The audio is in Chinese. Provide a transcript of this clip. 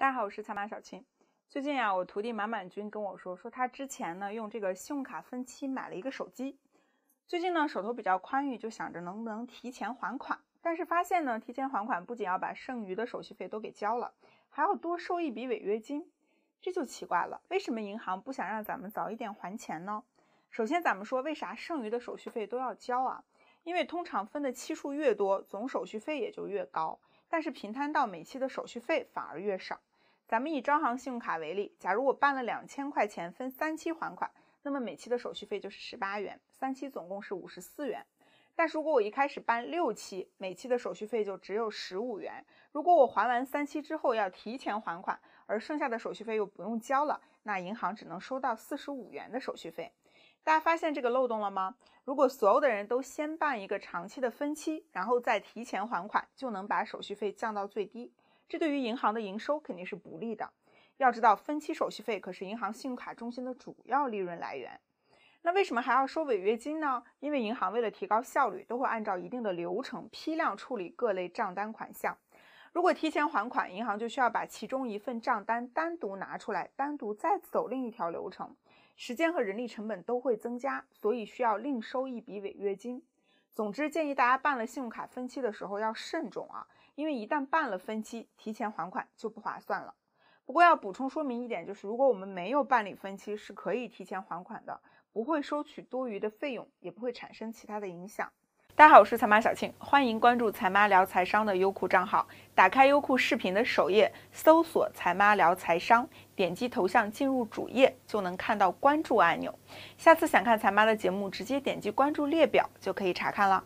大家好，我是财马小青。最近啊，我徒弟满满君跟我说，说他之前呢用这个信用卡分期买了一个手机，最近呢手头比较宽裕，就想着能不能提前还款。但是发现呢，提前还款不仅要把剩余的手续费都给交了，还要多收一笔违约金，这就奇怪了。为什么银行不想让咱们早一点还钱呢？首先，咱们说为啥剩余的手续费都要交啊？因为通常分的期数越多，总手续费也就越高，但是平摊到每期的手续费反而越少。咱们以招行信用卡为例，假如我办了两千块钱分三期还款，那么每期的手续费就是十八元，三期总共是五十四元。但是如果我一开始办六期，每期的手续费就只有十五元。如果我还完三期之后要提前还款，而剩下的手续费又不用交了，那银行只能收到四十五元的手续费。大家发现这个漏洞了吗？如果所有的人都先办一个长期的分期，然后再提前还款，就能把手续费降到最低。这对于银行的营收肯定是不利的。要知道，分期手续费可是银行信用卡中心的主要利润来源。那为什么还要收违约金呢？因为银行为了提高效率，都会按照一定的流程批量处理各类账单款项。如果提前还款，银行就需要把其中一份账单单独拿出来，单独再走另一条流程，时间和人力成本都会增加，所以需要另收一笔违约金。总之，建议大家办了信用卡分期的时候要慎重啊，因为一旦办了分期，提前还款就不划算了。不过要补充说明一点，就是如果我们没有办理分期，是可以提前还款的，不会收取多余的费用，也不会产生其他的影响。大家好，我是财妈小庆，欢迎关注财妈聊财商的优酷账号。打开优酷视频的首页，搜索“财妈聊财商”，点击头像进入主页，就能看到关注按钮。下次想看财妈的节目，直接点击关注列表就可以查看了。